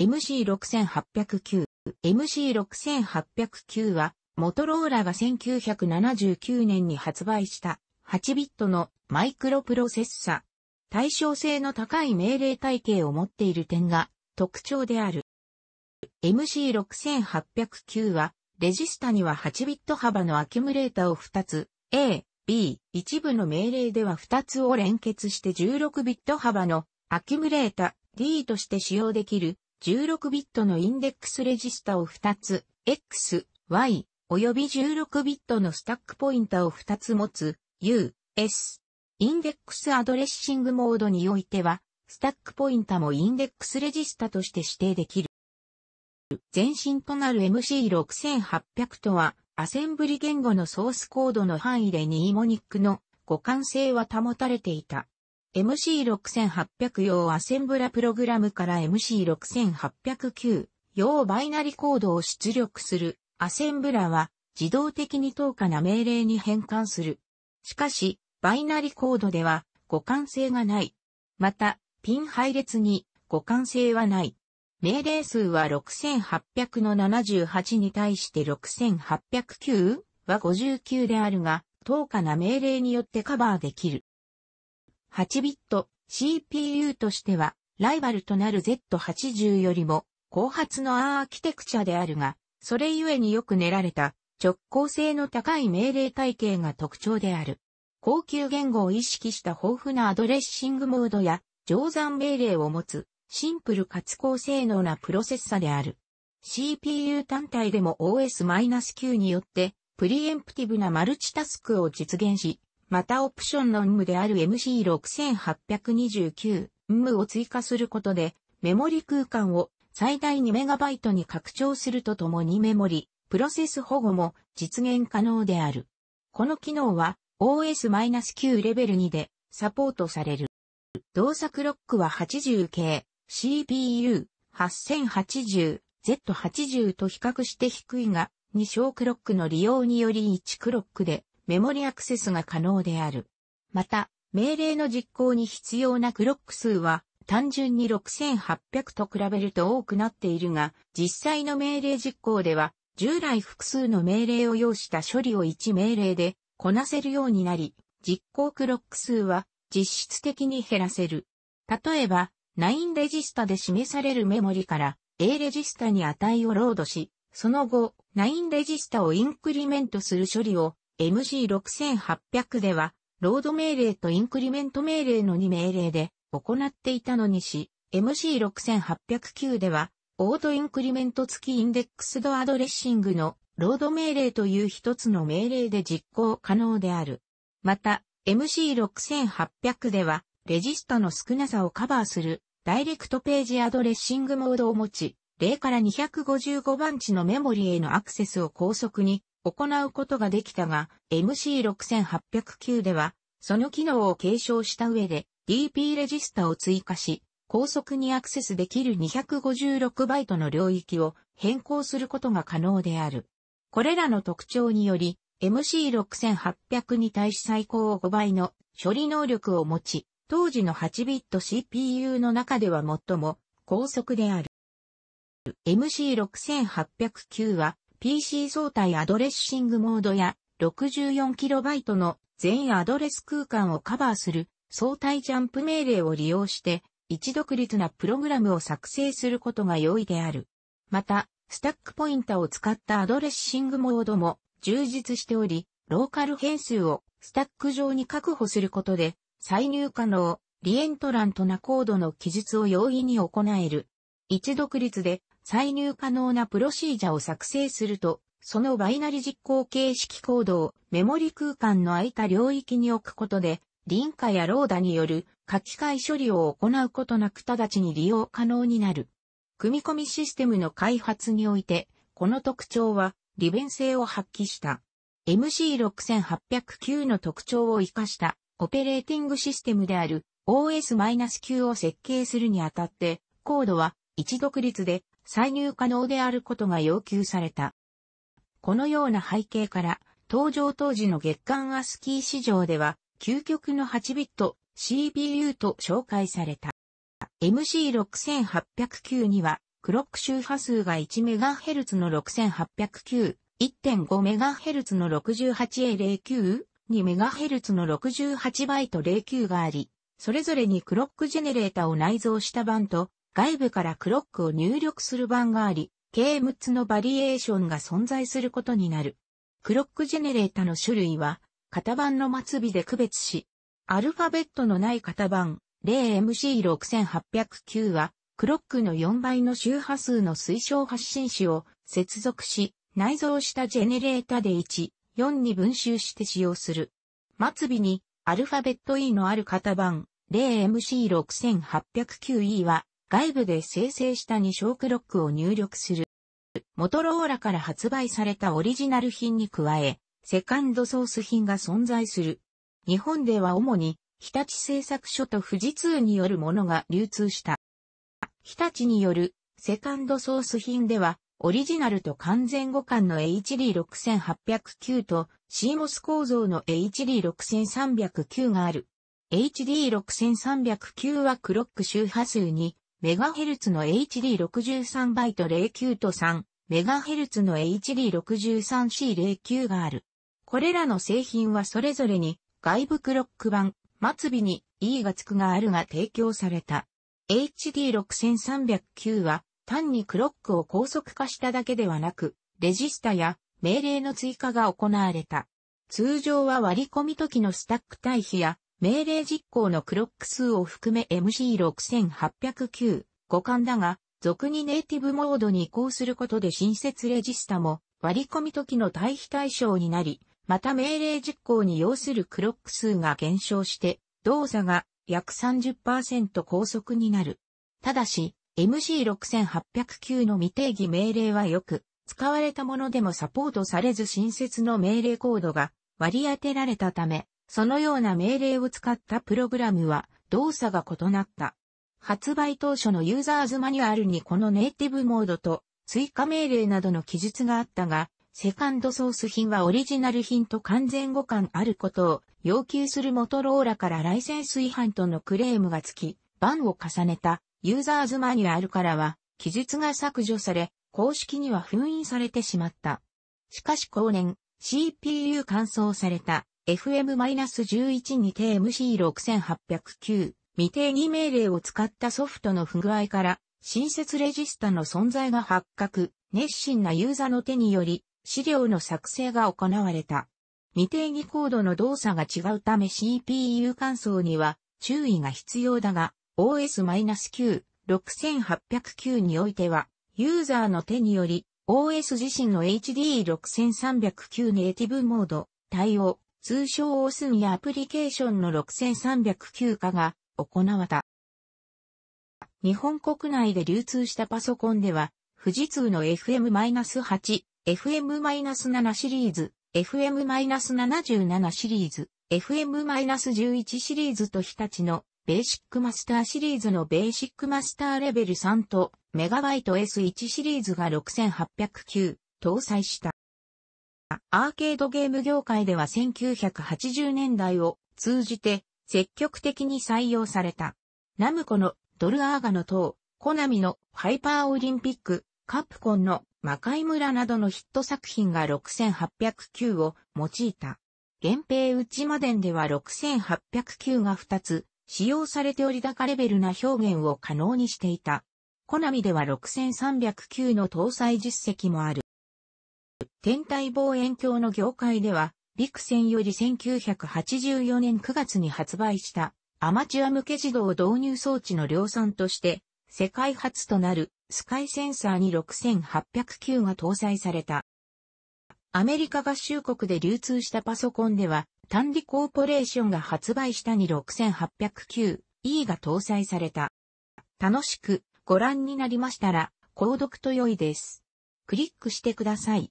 MC6809。MC6809 は、モトローラが1979年に発売した8ビットのマイクロプロセッサ。対称性の高い命令体系を持っている点が特徴である。MC6809 は、レジスタには8ビット幅のアキュムレータを2つ、A、B、一部の命令では2つを連結して16ビット幅のアキュムレータ D として使用できる16ビットのインデックスレジスタを2つ、X、Y、及び16ビットのスタックポインタを2つ持つ、U、S。インデックスアドレッシングモードにおいては、スタックポインタもインデックスレジスタとして指定できる。前身となる MC6800 とは、アセンブリ言語のソースコードの範囲でニーモニックの互換性は保たれていた。MC6800 用アセンブラプログラムから MC6809 用バイナリコードを出力するアセンブラは自動的に等価な命令に変換する。しかし、バイナリコードでは互換性がない。また、ピン配列に互換性はない。命令数は6800の78に対して6809は59であるが、等価な命令によってカバーできる。8ビット CPU としては、ライバルとなる Z80 よりも、後発のアーキテクチャであるが、それゆえによく練られた直行性の高い命令体系が特徴である。高級言語を意識した豊富なアドレッシングモードや乗算命令を持つシンプルかつ高性能なプロセッサである。CPU 単体でも OS-9 によってプリエンプティブなマルチタスクを実現し、またオプションの m である MC6829 m を追加することで、メモリ空間を最大 2MB に拡張するとともにメモリ、プロセス保護も実現可能である。この機能は OS-9 レベル2でサポートされる。動作クロックは 80K、CPU、8080Z80 と比較して低いが、2小クロックの利用により1クロックでメモリアクセスが可能である。また、命令の実行に必要なクロック数は単純に6800と比べると多くなっているが、実際の命令実行では、従来複数の命令を要した処理を1命令でこなせるようになり、実行クロック数は実質的に減らせる。例えば、9レジスタで示されるメモリから A レジスタに値をロードし、その後、9レジスタをインクリメントする処理を MG6800 では、ロード命令とインクリメント命令の2命令で行っていたのにし、MC6809 では、オートインクリメント付きインデックスドアドレッシングのロード命令という一つの命令で実行可能である。また、MC6800 では、レジスタの少なさをカバーする、ダイレクトページアドレッシングモードを持ち、0から255番地のメモリへのアクセスを高速に行うことができたが、MC6809 では、その機能を継承した上で、DP レジスタを追加し、高速にアクセスできる2 5 6バイトの領域を変更することが可能である。これらの特徴により、MC6800 に対し最高5倍の処理能力を持ち、当時の8ビット CPU の中では最も高速である。MC6809 は PC 相対アドレッシングモードや 64KB の全アドレス空間をカバーする相対ジャンプ命令を利用して一独立なプログラムを作成することが容易である。また、スタックポインタを使ったアドレッシングモードも充実しており、ローカル変数をスタック上に確保することで再入可能、リエントラントなコードの記述を容易に行える。一独立で再入可能なプロシージャを作成すると、そのバイナリ実行形式コードをメモリ空間の空いた領域に置くことで、臨下やローダによる書き換え処理を行うことなく直ちに利用可能になる。組み込みシステムの開発において、この特徴は利便性を発揮した。MC6809 の特徴を活かしたオペレーティングシステムである o s 9を設計するにあたって、コードは一独立で再入可能であることが要求された。このような背景から、登場当時の月間アスキー市場では、究極の8ビット c p u と紹介された。MC6809 には、クロック周波数が 1MHz の6809、1.5MHz の 68A09、2MHz の 68B09 があり、それぞれにクロックジェネレータを内蔵した版と外部からクロックを入力する版があり、計6つのバリエーションが存在することになる。クロックジェネレータの種類は、型番の末尾で区別し、アルファベットのない型番 0MC6809 は、クロックの4倍の周波数の推奨発信子を接続し、内蔵したジェネレータで1、4に分集して使用する。末尾にアルファベット E のある型番 0MC6809E は外部で生成した2小クロックを入力する。モトローラから発売されたオリジナル品に加え、セカンドソース品が存在する。日本では主に日立製作所と富士通によるものが流通した。日立によるセカンドソース品では、オリジナルと完全互換の HD6809 と CMOS 構造の HD6309 がある。HD6309 はクロック周波数に MHz の HD63 バイト09と 3MHz の HD63C09 がある。これらの製品はそれぞれに外部クロック版、末尾に E がつくがあるが提供された。HD6309 は単にクロックを高速化しただけではなく、レジスタや命令の追加が行われた。通常は割り込み時のスタック対比や命令実行のクロック数を含め MC6809 互換だが、俗にネイティブモードに移行することで新設レジスタも割り込み時の対比対象になり、また命令実行に要するクロック数が減少して動作が約30%高速になる。ただし、MC6809 の未定義命令はよく、使われたものでもサポートされず新設の命令コードが割り当てられたため、そのような命令を使ったプログラムは動作が異なった。発売当初のユーザーズマニュアルにこのネイティブモードと追加命令などの記述があったが、セカンドソース品はオリジナル品と完全互換あることを要求するモトローラからライセンス違反とのクレームがつき、版を重ねたユーザーズマニュアルからは記述が削除され、公式には封印されてしまった。しかし後年、CPU 換装された FM-11 に定 MC6809 未定義命令を使ったソフトの不具合から新設レジスタの存在が発覚、熱心なユーザーの手により資料の作成が行われた。未定義コードの動作が違うため CPU 換装には注意が必要だが OS-9 6809においては、ユーザーの手により、OS 自身の HD6309 ネイティブモード、対応、通称オスミアプリケーションの6309化が行われた。日本国内で流通したパソコンでは、富士通の FM-8、FM-7 シリーズ、FM-77 シリーズ、FM-11 シリーズと日立のベーシックマスターシリーズのベーシックマスターレベル3とメガバイト S1 シリーズが6809搭載した。アーケードゲーム業界では1980年代を通じて積極的に採用された。ナムコのドルアーガの塔、コナミのハイパーオリンピック、カプコンの魔界村などのヒット作品が6809を用いた。源平内デンでは6809が2つ使用されており高レベルな表現を可能にしていた。コナミでは6309の搭載実績もある。天体望遠鏡の業界では、陸ンより1984年9月に発売したアマチュア向け自動導入装置の量産として、世界初となるスカイセンサーに6809が搭載された。アメリカ合衆国で流通したパソコンでは、単ィコーポレーションが発売したに 6809E が搭載された。楽しくご覧になりましたら、購読と良いです。クリックしてください。